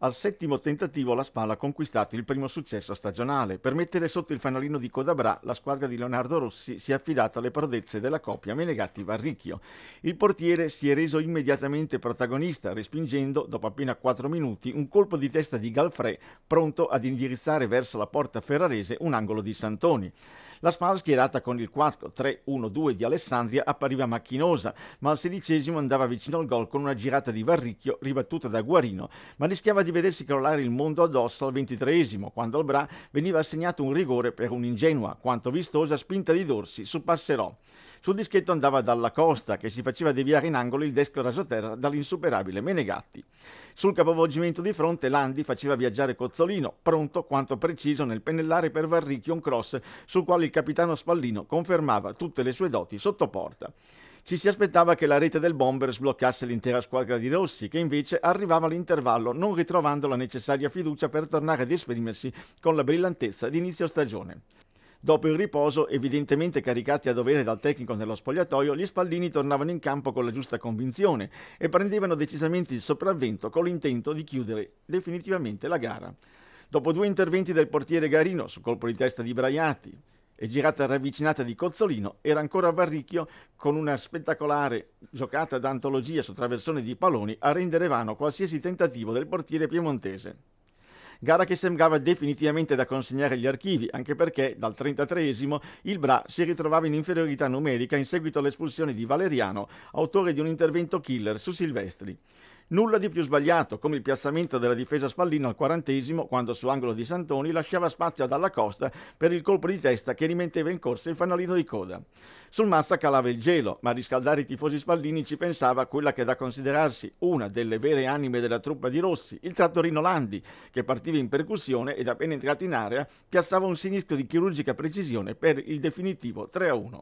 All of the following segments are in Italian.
Al settimo tentativo la Spal ha conquistato il primo successo stagionale. Per mettere sotto il fanalino di Codabra, la squadra di Leonardo Rossi si è affidata alle prodezze della coppia Menegatti-Varricchio. Il portiere si è reso immediatamente protagonista, respingendo, dopo appena 4 minuti, un colpo di testa di Galfrè, pronto ad indirizzare verso la porta ferrarese un angolo di Santoni. La Spal schierata con il 4-3-1-2 di Alessandria appariva macchinosa, ma al sedicesimo andava vicino al gol con una girata di Varricchio ribattuta da Guarino, ma rischiava di vedersi crollare il mondo addosso al ventitreesimo, quando al Bra veniva assegnato un rigore per un'ingenua quanto vistosa spinta di Dorsi su Passerò. Sul dischetto andava dalla Costa, che si faceva deviare in angolo il destro rasoterra dall'insuperabile Menegatti. Sul capovolgimento di fronte Landi faceva viaggiare Cozzolino, pronto quanto preciso nel pennellare per Varricchio un cross sul quale il capitano Spallino confermava tutte le sue doti sotto porta. Ci si aspettava che la rete del bomber sbloccasse l'intera squadra di Rossi, che invece arrivava all'intervallo non ritrovando la necessaria fiducia per tornare ad esprimersi con la brillantezza di inizio stagione. Dopo il riposo, evidentemente caricati a dovere dal tecnico nello spogliatoio, gli spallini tornavano in campo con la giusta convinzione e prendevano decisamente il sopravvento con l'intento di chiudere definitivamente la gara. Dopo due interventi del portiere Garino su colpo di testa di Braiati, e girata ravvicinata di Cozzolino era ancora Varricchio con una spettacolare giocata d'antologia su traversone di paloni a rendere vano qualsiasi tentativo del portiere piemontese. Gara che sembrava definitivamente da consegnare agli archivi, anche perché dal 33esimo il Bra si ritrovava in inferiorità numerica in seguito all'espulsione di Valeriano, autore di un intervento killer su Silvestri. Nulla di più sbagliato, come il piazzamento della difesa Spallino al quarantesimo, quando su angolo di Santoni lasciava spazio ad Alla Costa per il colpo di testa che rimetteva in corsa il fanalino di coda. Sul Mazza calava il gelo, ma a riscaldare i tifosi Spallini ci pensava quella che è da considerarsi una delle vere anime della truppa di Rossi, il trattorino Landi, che partiva in percussione ed appena entrato in area piazzava un sinistro di chirurgica precisione per il definitivo 3-1.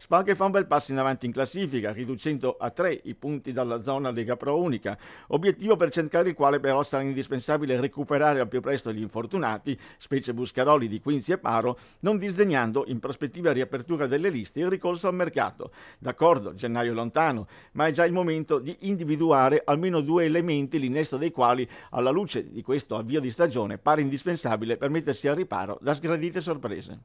Spalche fa un bel passo in avanti in classifica, riducendo a 3 i punti dalla zona Lega Pro Unica, obiettivo per cercare il quale però sarà indispensabile recuperare al più presto gli infortunati, specie Buscaroli di Quinzi e Paro, non disdegnando in prospettiva riapertura delle liste il ricorso al mercato. D'accordo, gennaio lontano, ma è già il momento di individuare almeno due elementi, l'innesto dei quali, alla luce di questo avvio di stagione, pare indispensabile per mettersi al riparo da sgradite sorprese.